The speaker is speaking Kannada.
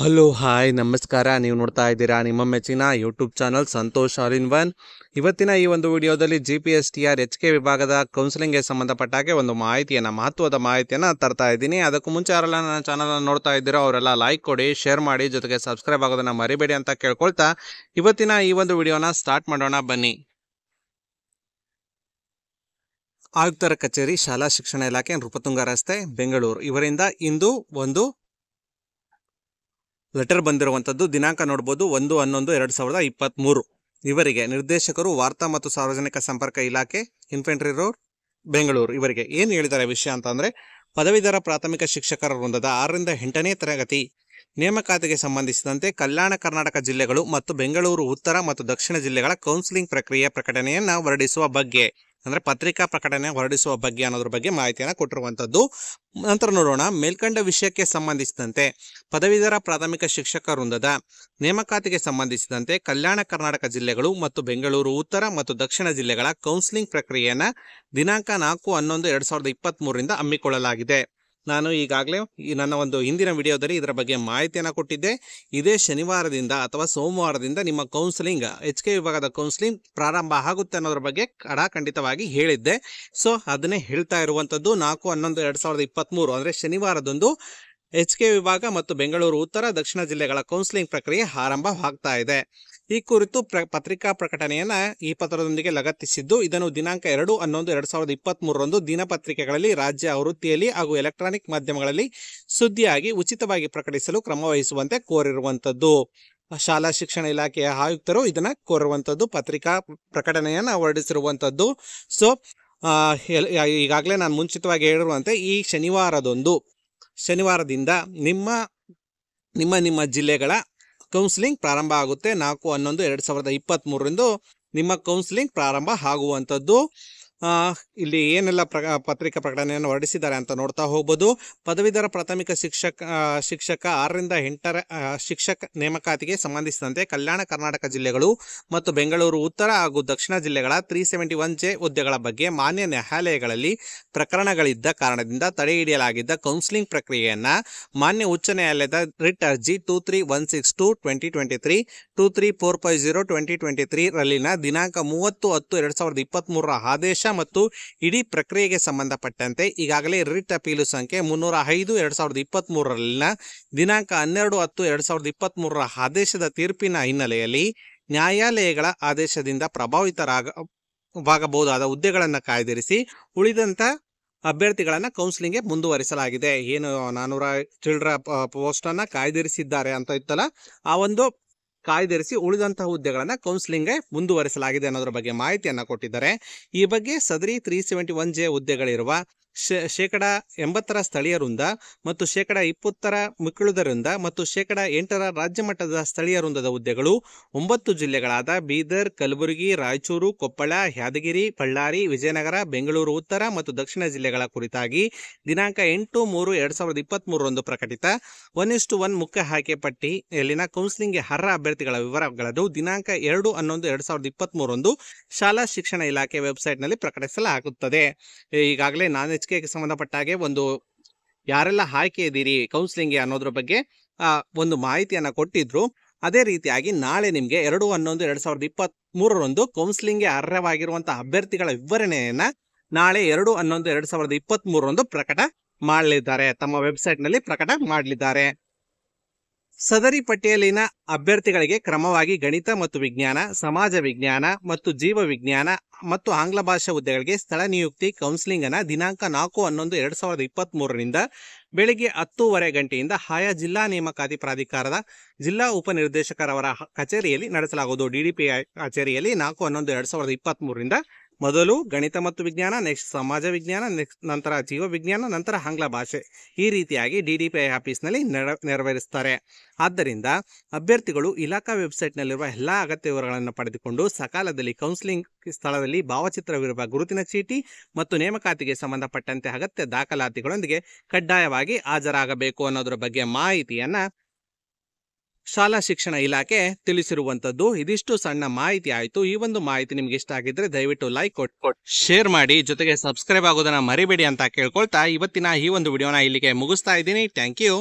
ಹಲೋ ಹಾಯ್ ನಮಸ್ಕಾರ ನೀವು ನೋಡ್ತಾ ಇದ್ದೀರಾ ನಿಮ್ಮ ಮೆಚ್ಚಿನ YouTube channel Santosh all in one ಇವತ್ತಿನ ಈ ಒಂದು ವಿಡಿಯೋದಲ್ಲಿ G P S T R H K ವಿಭಾಗದ ಕೌನ್ಸಿಲಿಂಗ್ಗೆ ಸಂಬಂಧಪಟ್ಟಾಗೆ ಒಂದು ಮಾಹಿತಿಯನ್ನು ಮಹತ್ವದ ಮಾಹಿತಿಯನ್ನು ತರ್ತಾ ಇದ್ದೀನಿ ಅದಕ್ಕೂ ಮುಂಚೆ ಯಾರೆಲ್ಲ ನನ್ನ ಚಾನಲನ್ನು ನೋಡ್ತಾ ಇದ್ದೀರೋ ಅವರೆಲ್ಲ ಲೈಕ್ ಕೊಡಿ ಶೇರ್ ಮಾಡಿ ಜೊತೆಗೆ ಸಬ್ಸ್ಕ್ರೈಬ್ ಆಗೋದನ್ನು ಮರಿಬೇಡಿ ಅಂತ ಕೇಳ್ಕೊಳ್ತಾ ಇವತ್ತಿನ ಈ ಒಂದು ವಿಡಿಯೋನ ಸ್ಟಾರ್ಟ್ ಮಾಡೋಣ ಬನ್ನಿ ಆಯುಕ್ತರ ಕಚೇರಿ ಶಾಲಾ ಶಿಕ್ಷಣ ಇಲಾಖೆ ನೃಪತುಂಗ ರಸ್ತೆ ಬೆಂಗಳೂರು ಇವರಿಂದ ಇಂದು ಒಂದು ಲೆಟರ್ ಬಂದಿರುವಂಥದ್ದು ದಿನಾಂಕ ನೋಡ್ಬೋದು ಒಂದು ಹನ್ನೊಂದು ಎರಡು ಸಾವಿರದ ಇಪ್ಪತ್ತ್ಮೂರು ಇವರಿಗೆ ನಿರ್ದೇಶಕರು ವಾರ್ತಾ ಮತ್ತು ಸಾರ್ವಜನಿಕ ಸಂಪರ್ಕ ಇಲಾಖೆ ಇನ್ಫೆಂಟ್ರಿ ರೋಡ್ ಬೆಂಗಳೂರು ಇವರಿಗೆ ಏನು ಹೇಳಿದ್ದಾರೆ ವಿಷಯ ಅಂತಂದರೆ ಪದವೀಧರ ಪ್ರಾಥಮಿಕ ಶಿಕ್ಷಕರ ವೃಂದದ ಆರರಿಂದ ಎಂಟನೇ ತರಗತಿ ನೇಮಕಾತಿಗೆ ಸಂಬಂಧಿಸಿದಂತೆ ಕಲ್ಯಾಣ ಕರ್ನಾಟಕ ಜಿಲ್ಲೆಗಳು ಮತ್ತು ಬೆಂಗಳೂರು ಉತ್ತರ ಮತ್ತು ದಕ್ಷಿಣ ಜಿಲ್ಲೆಗಳ ಕೌನ್ಸಿಲಿಂಗ್ ಪ್ರಕ್ರಿಯೆ ಪ್ರಕಟಣೆಯನ್ನು ಹೊರಡಿಸುವ ಬಗ್ಗೆ ಅಂದರೆ ಪತ್ರಿಕಾ ಪ್ರಕಟಣೆ ಹೊರಡಿಸುವ ಬಗ್ಗೆ ಅನ್ನೋದ್ರ ಬಗ್ಗೆ ಮಾಹಿತಿಯನ್ನು ಕೊಟ್ಟಿರುವಂಥದ್ದು ನಂತರ ನೋಡೋಣ ಮೇಲ್ಕಂಡ ವಿಷಯಕ್ಕೆ ಸಂಬಂಧಿಸಿದಂತೆ ಪದವೀಧರ ಪ್ರಾಥಮಿಕ ಶಿಕ್ಷಕ ವೃಂದದ ನೇಮಕಾತಿಗೆ ಸಂಬಂಧಿಸಿದಂತೆ ಕಲ್ಯಾಣ ಕರ್ನಾಟಕ ಜಿಲ್ಲೆಗಳು ಮತ್ತು ಬೆಂಗಳೂರು ಉತ್ತರ ಮತ್ತು ದಕ್ಷಿಣ ಜಿಲ್ಲೆಗಳ ಕೌನ್ಸಿಲಿಂಗ್ ಪ್ರಕ್ರಿಯೆಯನ್ನು ದಿನಾಂಕ ನಾಲ್ಕು ಹನ್ನೊಂದು ಎರಡು ಸಾವಿರದ ಇಪ್ಪತ್ತ್ ಹಮ್ಮಿಕೊಳ್ಳಲಾಗಿದೆ ನಾನು ಈಗಾಗಲೇ ಈ ನನ್ನ ಒಂದು ಹಿಂದಿನ ವಿಡಿಯೋದಲ್ಲಿ ಇದರ ಬಗ್ಗೆ ಮಾಹಿತಿಯನ್ನು ಕೊಟ್ಟಿದ್ದೆ ಇದೇ ಶನಿವಾರದಿಂದ ಅಥವಾ ಸೋಮವಾರದಿಂದ ನಿಮ್ಮ ಕೌನ್ಸಿಲಿಂಗ್ ಎಚ್ ಕೆ ವಿಭಾಗದ ಕೌನ್ಸಿಲಿಂಗ್ ಪ್ರಾರಂಭ ಆಗುತ್ತೆ ಅನ್ನೋದ್ರ ಬಗ್ಗೆ ಖಂಡಿತವಾಗಿ ಹೇಳಿದ್ದೆ ಸೊ ಅದನ್ನೇ ಹೇಳ್ತಾ ಇರುವಂಥದ್ದು ನಾಲ್ಕು ಹನ್ನೊಂದು ಎರಡು ಸಾವಿರದ ಇಪ್ಪತ್ತ್ಮೂರು ಅಂದರೆ ಶನಿವಾರದಂದು ಎಚ್ ಕೆ ವಿಭಾಗ ಮತ್ತು ಬೆಂಗಳೂರು ಉತ್ತರ ದಕ್ಷಿಣ ಜಿಲ್ಲೆಗಳ ಕೌನ್ಸಿಲಿಂಗ್ ಪ್ರಕ್ರಿಯೆ ಆರಂಭವಾಗ್ತಾ ಇದೆ ಈ ಕುರಿತು ಪ್ರ ಪತ್ರಿಕಾ ಪ್ರಕಟಣೆಯನ್ನು ಈ ಪತ್ರದೊಂದಿಗೆ ಲಗತ್ತಿಸಿದ್ದು ಇದನ್ನು ದಿನಾಂಕ ಎರಡು ಹನ್ನೊಂದು ಎರಡು ಸಾವಿರದ ಇಪ್ಪತ್ತ್ ಮೂರರಂದು ದಿನಪತ್ರಿಕೆಗಳಲ್ಲಿ ರಾಜ್ಯ ಆವೃತ್ತಿಯಲ್ಲಿ ಹಾಗೂ ಎಲೆಕ್ಟ್ರಾನಿಕ್ ಮಾಧ್ಯಮಗಳಲ್ಲಿ ಸುದ್ದಿಯಾಗಿ ಉಚಿತವಾಗಿ ಪ್ರಕಟಿಸಲು ಕ್ರಮ ವಹಿಸುವಂತೆ ಕೋರಿರುವಂಥದ್ದು ಶಾಲಾ ಶಿಕ್ಷಣ ಇಲಾಖೆಯ ಆಯುಕ್ತರು ಇದನ್ನು ಕೋರುವಂಥದ್ದು ಪತ್ರಿಕಾ ಪ್ರಕಟಣೆಯನ್ನು ಹೊರಡಿಸಿರುವಂಥದ್ದು ಸೊ ಈಗಾಗಲೇ ನಾನು ಮುಂಚಿತವಾಗಿ ಹೇಳಿರುವಂತೆ ಈ ಶನಿವಾರದೊಂದು ಶನಿವಾರದಿಂದ ನಿಮ್ಮ ನಿಮ್ಮ ನಿಮ್ಮ ಜಿಲ್ಲೆಗಳ ಕೌನ್ಸಿಲಿಂಗ್ ಪ್ರಾರಂಭ ಆಗುತ್ತೆ ನಾಲ್ಕು ಹನ್ನೊಂದು ಎರಡು ಸಾವಿರದ ಇಪ್ಪತ್ತ್ ನಿಮ್ಮ ಕೌನ್ಸಿಲಿಂಗ್ ಪ್ರಾರಂಭ ಆಗುವಂಥದ್ದು ಇಲ್ಲಿ ಏನೆಲ್ಲ ಪ್ರ ಪತ್ರಿಕಾ ಪ್ರಕಟಣೆಯನ್ನು ಹೊರಡಿಸಿದ್ದಾರೆ ಅಂತ ನೋಡ್ತಾ ಹೋಗ್ಬೋದು ಪದವೀಧರ ಪ್ರಾಥಮಿಕ ಶಿಕ್ಷಕ ಶಿಕ್ಷಕ ಆರರಿಂದ ಎಂಟರ ಶಿಕ್ಷಕ ನೇಮಕಾತಿಗೆ ಸಂಬಂಧಿಸಿದಂತೆ ಕಲ್ಯಾಣ ಕರ್ನಾಟಕ ಜಿಲ್ಲೆಗಳು ಮತ್ತು ಬೆಂಗಳೂರು ಉತ್ತರ ಹಾಗೂ ದಕ್ಷಿಣ ಜಿಲ್ಲೆಗಳ ತ್ರೀ ಸೆವೆಂಟಿ ಒನ್ ಜೆ ಹುದ್ದೆಗಳ ಬಗ್ಗೆ ಮಾನ್ಯ ನ್ಯಾಯಾಲಯಗಳಲ್ಲಿ ಪ್ರಕರಣಗಳಿದ್ದ ಕಾರಣದಿಂದ ತಡೆ ಹಿಡಿಯಲಾಗಿದ್ದ ಕೌನ್ಸಿಲಿಂಗ್ ಪ್ರಕ್ರಿಯೆಯನ್ನು ಮಾನ್ಯ ಉಚ್ಚ ನ್ಯಾಯಾಲಯದ ರಿಟ್ ಅರ್ಜಿ two three one six to twenty twenty three two three four five zero twenty twenty three ರಲ್ಲಿನ ದಿನಾಂಕ ಮೂವತ್ತು ಹತ್ತು ಎರಡು ಸಾವಿರದ ಇಪ್ಪತ್ತ್ ಆದೇಶ ಮತ್ತು ಇಡೀ ಪ್ರಕ್ರಿಯೆಗೆ ಸಂಬಂಧಪಟ್ಟಂತೆ ಈಗಾಗಲೇ ರಿಟ್ ಅಪೀಲು ಸಂಖ್ಯೆ ಮುನ್ನೂರ ಐದು ಎರಡು ಸಾವಿರದ ದಿನಾಂಕ ಹನ್ನೆರಡು ಹತ್ತು ಎರಡು ಸಾವಿರದ ಇಪ್ಪತ್ತ್ಮೂರರ ಆದೇಶದ ತೀರ್ಪಿನ ಹಿನ್ನೆಲೆಯಲ್ಲಿ ನ್ಯಾಯಾಲಯಗಳ ಆದೇಶದಿಂದ ಪ್ರಭಾವಿತರಾಗವಾಗಬಹುದಾದ ಹುದ್ದೆಗಳನ್ನು ಕಾಯ್ದಿರಿಸಿ ಉಳಿದಂತ ಅಭ್ಯರ್ಥಿಗಳನ್ನು ಕೌನ್ಸಿಲಿಂಗ್ಗೆ ಮುಂದುವರಿಸಲಾಗಿದೆ ಏನು ನಾನೂರ ಚಿಲ್ಡ್ರ ಪೋಸ್ಟನ್ನು ಕಾಯ್ದಿರಿಸಿದ್ದಾರೆ ಅಂತ ಇತ್ತಲ್ಲ ಆ ಒಂದು ಕಾಯ್ದಿರಿಸಿ ಉಳಿದಂತಹ ಹುದ್ದೆಗಳನ್ನು ಕೌನ್ಸಿಲಿಂಗ್ಗೆ ಮುಂದುವರಿಸಲಾಗಿದೆ ಅನ್ನೋದ್ರ ಬಗ್ಗೆ ಮಾಹಿತಿಯನ್ನು ಕೊಟ್ಟಿದ್ದಾರೆ ಈ ಬಗ್ಗೆ ಸದರಿ ತ್ರೀ ಸೆವೆಂಟಿ ಒನ್ ಜೆ ಹುದ್ದೆಗಳಿರುವ ಶೇ ಶೇಕಡ ಎಂಬತ್ತರ ಸ್ಥಳೀಯ ವೃಂದ ಮತ್ತು ಶೇಕಡ ಇಪ್ಪತ್ತರ ಮುಕ್ಕಳುದರಿಂದ ವೃಂದ ಮತ್ತು ಶೇಕಡ ಎಂಟರ ರಾಜ್ಯ ಮಟ್ಟದ ಸ್ಥಳೀಯ ವೃಂದದ ಹುದ್ದೆಗಳು ಒಂಬತ್ತು ಜಿಲ್ಲೆಗಳಾದ ಬೀದರ್ ಕಲಬುರಗಿ ರಾಯಚೂರು ಕೊಪ್ಪಳ ಯಾದಗಿರಿ ಬಳ್ಳಾರಿ ವಿಜಯನಗರ ಬೆಂಗಳೂರು ಉತ್ತರ ಮತ್ತು ದಕ್ಷಿಣ ಜಿಲ್ಲೆಗಳ ಕುರಿತಾಗಿ ದಿನಾಂಕ ಎಂಟು ಮೂರು ಎರಡು ಸಾವಿರದ ಇಪ್ಪತ್ತ್ ಮೂರರಂದು ಪ್ರಕಟಿತ ಒನ್ ಇಸ್ಟು ಒನ್ ಮುಖ್ಯ ಆಯ್ಕೆ ಪಟ್ಟಿಯಲ್ಲಿನ ಕೌನ್ಸಿಲಿಂಗ್ಗೆ ಅರ್ಹ ಅಭ್ಯರ್ಥಿಗಳ ವಿವರಗಳನ್ನು ದಿನಾಂಕ ಎರಡು ಹನ್ನೊಂದು ಎರಡು ಸಾವಿರದ ಇಪ್ಪತ್ತ್ ಮೂರರಂದು ಶಾಲಾ ಶಿಕ್ಷಣ ಇಲಾಖೆ ವೆಬ್ಸೈಟ್ನಲ್ಲಿ ಪ್ರಕಟಿಸಲಾಗುತ್ತದೆ ಈಗಾಗಲೇ ನಾನ್ ಎಚ್ ಸಂಬಂಧಪಟ್ಟ ಹಾಗೆ ಒಂದು ಯಾರೆಲ್ಲ ಆಯ್ಕೆ ಇದ್ದೀರಿ ಕೌನ್ಸಿಲಿಂಗ್ಗೆ ಅನ್ನೋದ್ರ ಬಗ್ಗೆ ಒಂದು ಮಾಹಿತಿಯನ್ನು ಕೊಟ್ಟಿದ್ರು ಅದೇ ರೀತಿಯಾಗಿ ನಾಳೆ ನಿಮಗೆ ಎರಡು ಹನ್ನೊಂದು ಎರಡು ಸಾವಿರದ ಇಪ್ಪತ್ತ್ ಮೂರರಂದು ಕೌನ್ಸಿಲಿಂಗ್ಗೆ ಅರ್ಹವಾಗಿರುವಂತಹ ಅಭ್ಯರ್ಥಿಗಳ ವಿವರಣೆಯನ್ನು ನಾಳೆ ಎರಡು ಹನ್ನೊಂದು ಎರಡು ಸಾವಿರದ ಇಪ್ಪತ್ತ್ ಮೂರರಂದು ಪ್ರಕಟ ಮಾಡಲಿದ್ದಾರೆ ತಮ್ಮ ವೆಬ್ಸೈಟ್ ನಲ್ಲಿ ಪ್ರಕಟ ಮಾಡಲಿದ್ದಾರೆ ಸದರಿ ಪಟ್ಟಿಯಲ್ಲಿನ ಅಭ್ಯರ್ಥಿಗಳಿಗೆ ಕ್ರಮವಾಗಿ ಗಣಿತ ಮತ್ತು ವಿಜ್ಞಾನ ಸಮಾಜ ವಿಜ್ಞಾನ ಮತ್ತು ಜೀವ ವಿಜ್ಞಾನ ಮತ್ತು ಆಂಗ್ಲ ಭಾಷಾ ಹುದ್ದೆಗಳಿಗೆ ಸ್ಥಳ ನಿಯುಕ್ತಿ ಕೌನ್ಸಿಲಿಂಗ್ ದಿನಾಂಕ ನಾಲ್ಕು ಹನ್ನೊಂದು ಎರಡು ಸಾವಿರದ ಇಪ್ಪತ್ತ್ ಮೂರರಿಂದ ಬೆಳಿಗ್ಗೆ ಹತ್ತೂವರೆ ಗಂಟೆಯಿಂದ ಆಯಾ ಜಿಲ್ಲಾ ನೇಮಕಾತಿ ಪ್ರಾಧಿಕಾರದ ಜಿಲ್ಲಾ ಉಪನಿರ್ದೇಶಕರವರ ಕಚೇರಿಯಲ್ಲಿ ನಡೆಸಲಾಗುವುದು ಪಿ ಕಚೇರಿಯಲ್ಲಿ ನಾಲ್ಕು ಹನ್ನೊಂದು ಎರಡು ಸಾವಿರದ ಇಪ್ಪತ್ತ್ ಮೂರರಿಂದ ಮೊದಲು ಗಣಿತ ಮತ್ತು ವಿಜ್ಞಾನ ನೆಕ್ಸ್ಟ್ ಸಮಾಜ ವಿಜ್ಞಾನ ನೆಕ್ಸ್ಟ್ ನಂತರ ಜೀವ ವಿಜ್ಞಾನ ನಂತರ ಆಂಗ್ಲ ಭಾಷೆ ಈ ರೀತಿಯಾಗಿ ಡಿ ಡಿ ಪಿ ಐ ಆಫೀಸ್ನಲ್ಲಿ ನೆರವೇರಿಸ್ತಾರೆ ಆದ್ದರಿಂದ ಅಭ್ಯರ್ಥಿಗಳು ಇಲಾಖಾ ವೆಬ್ಸೈಟ್ನಲ್ಲಿರುವ ಎಲ್ಲ ಅಗತ್ಯ ವಿವರಗಳನ್ನು ಪಡೆದುಕೊಂಡು ಸಕಾಲದಲ್ಲಿ ಕೌನ್ಸಿಲಿಂಗ್ ಸ್ಥಳದಲ್ಲಿ ಭಾವಚಿತ್ರವಿರುವ ಗುರುತಿನ ಚೀಟಿ ಮತ್ತು ನೇಮಕಾತಿಗೆ ಸಂಬಂಧಪಟ್ಟಂತೆ ಅಗತ್ಯ ದಾಖಲಾತಿಗಳೊಂದಿಗೆ ಕಡ್ಡಾಯವಾಗಿ ಹಾಜರಾಗಬೇಕು ಅನ್ನೋದರ ಬಗ್ಗೆ ಮಾಹಿತಿಯನ್ನು ಶಾಲಾ ಶಿಕ್ಷಣ ಇಲಾಖೆ ತಿಳಿಸಿರುವಂತದ್ದು ಇದಿಷ್ಟು ಸಣ್ಣ ಮಾಹಿತಿ ಆಯಿತು ಈ ಒಂದು ಮಾಹಿತಿ ನಿಮ್ಗೆ ಇಷ್ಟ ಆಗಿದ್ರೆ ದಯವಿಟ್ಟು ಲೈಕ್ ಕೊಟ್ಟು ಶೇರ್ ಮಾಡಿ ಜೊತೆಗೆ ಸಬ್ಸ್ಕ್ರೈಬ್ ಆಗೋದನ್ನ ಮರಿಬೇಡಿ ಅಂತ ಕೇಳ್ಕೊಳ್ತಾ ಇವತ್ತಿನ ಈ ಒಂದು ವಿಡಿಯೋನ ಇಲ್ಲಿಗೆ ಮುಗಿಸ್ತಾ ಇದ್ದೀನಿ ಥ್ಯಾಂಕ್ ಯು